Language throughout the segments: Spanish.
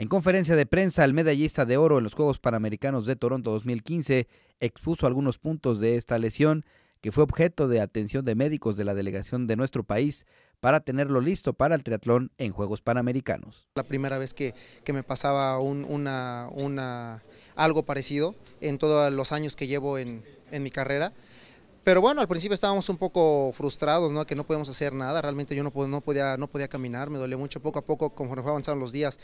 En conferencia de prensa, el medallista de oro en los Juegos Panamericanos de Toronto 2015 expuso algunos puntos de esta lesión que fue objeto de atención de médicos de la delegación de nuestro país para tenerlo listo para el triatlón en Juegos Panamericanos. La primera vez que, me pasaba algo parecido en todos los años que llevo en, en mi carrera. Pero bueno, al principio estábamos un poco frustrados, ¿no? Que no podíamos hacer nada. Realmente yo no, no, podía, no podía caminar, me dolía mucho. Poco a poco, conforme fue los días,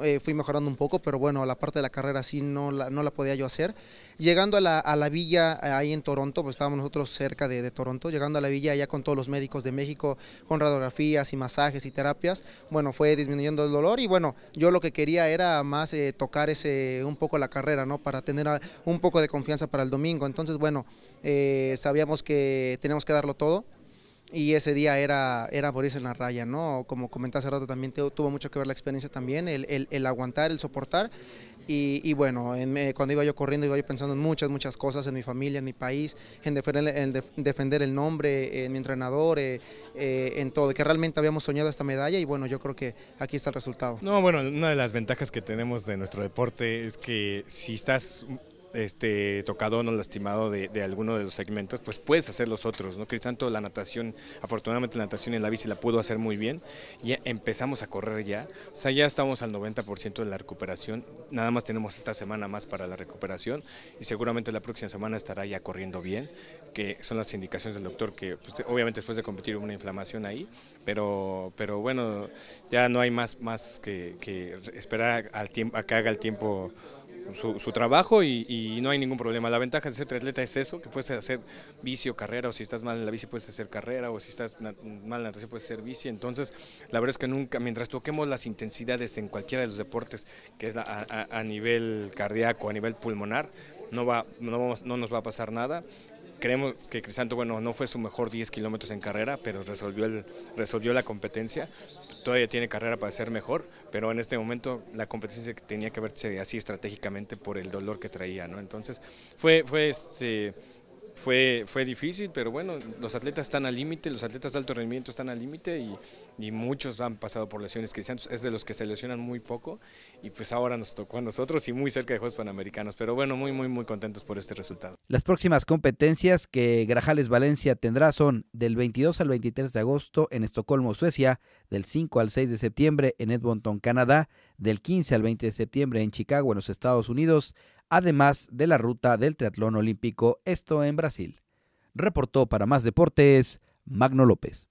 eh, fui mejorando un poco. Pero bueno, la parte de la carrera sí no la podía yo hacer. Llegando a la, a la villa eh, ahí en Toronto, pues estábamos nosotros cerca de, Toronto, llegando a la villa allá con todos los médicos de México, con radiografías y masajes y terapias, bueno, fue disminuyendo el dolor y bueno, yo lo que quería era más eh, tocar ese un poco la carrera, ¿no? Para tener un poco de confianza para el domingo. Entonces, bueno, eh, sabíamos que teníamos que darlo todo y ese día era, era morirse en la raya, ¿no? Como comentaste hace rato, también tuvo mucho que ver la experiencia también, el, el, el aguantar, el soportar y, bueno, cuando iba yo corriendo, iba yo pensando en muchas, muchas cosas, en mi familia, en mi país, en, defender el nombre, eh, en mi entrenador, eh, eh, en todo, que realmente habíamos soñado esta medalla y bueno, yo creo que aquí está el resultado. No, bueno, una de las ventajas que tenemos de nuestro deporte es que si estás este, tocado o no lastimado de, alguno de los segmentos, pues puedes hacer los otros, ¿no? tanto la natación, afortunadamente la natación en la bici la puedo hacer muy bien, y empezamos a correr ya, o sea, ya estamos al 90% de la recuperación, nada más tenemos esta semana más para la recuperación y seguramente la próxima semana estará ya corriendo bien, que son las indicaciones del doctor que pues, obviamente después de competir una inflamación ahí, pero, pero bueno, ya no hay más, más que, esperar al tiempo, a que haga el tiempo su, trabajo y, no hay ningún problema. La ventaja de ser triatleta es eso, que puedes hacer bici o carrera, o si estás mal en la bici puedes hacer carrera, o si estás mal en la bici puedes hacer bici. Entonces, la verdad es que nunca, mientras toquemos las intensidades en cualquiera de los deportes, que es a, a, nivel cardíaco, a nivel pulmonar, no, va, no, vamos, no nos va a pasar nada. Creemos que Crisanto, bueno, no fue su mejor 10 kilómetros en carrera, pero resolvió, el, resolvió la competencia. Todavía tiene carrera para ser mejor, pero en este momento la competencia tenía que verse así estratégicamente por el dolor que traía, ¿no? Entonces, fue, fue este fue, difícil, pero bueno, los atletas están al límite, los atletas de alto rendimiento están al límite y, muchos han pasado por lesiones que es de los que se lesionan muy poco y pues ahora nos tocó a nosotros y muy cerca de Juegos Panamericanos, pero bueno, muy, muy, muy contentos por este resultado. Las próximas competencias que Grajales Valencia tendrá son del 22 al 23 de agosto en Estocolmo, Suecia, del 5 al 6 de septiembre en Edmonton, Canadá, del 15 al 20 de septiembre en Chicago, en los Estados Unidos, además de la ruta del triatlón olímpico, esto en Brasil. Reportó para más deportes Magno López.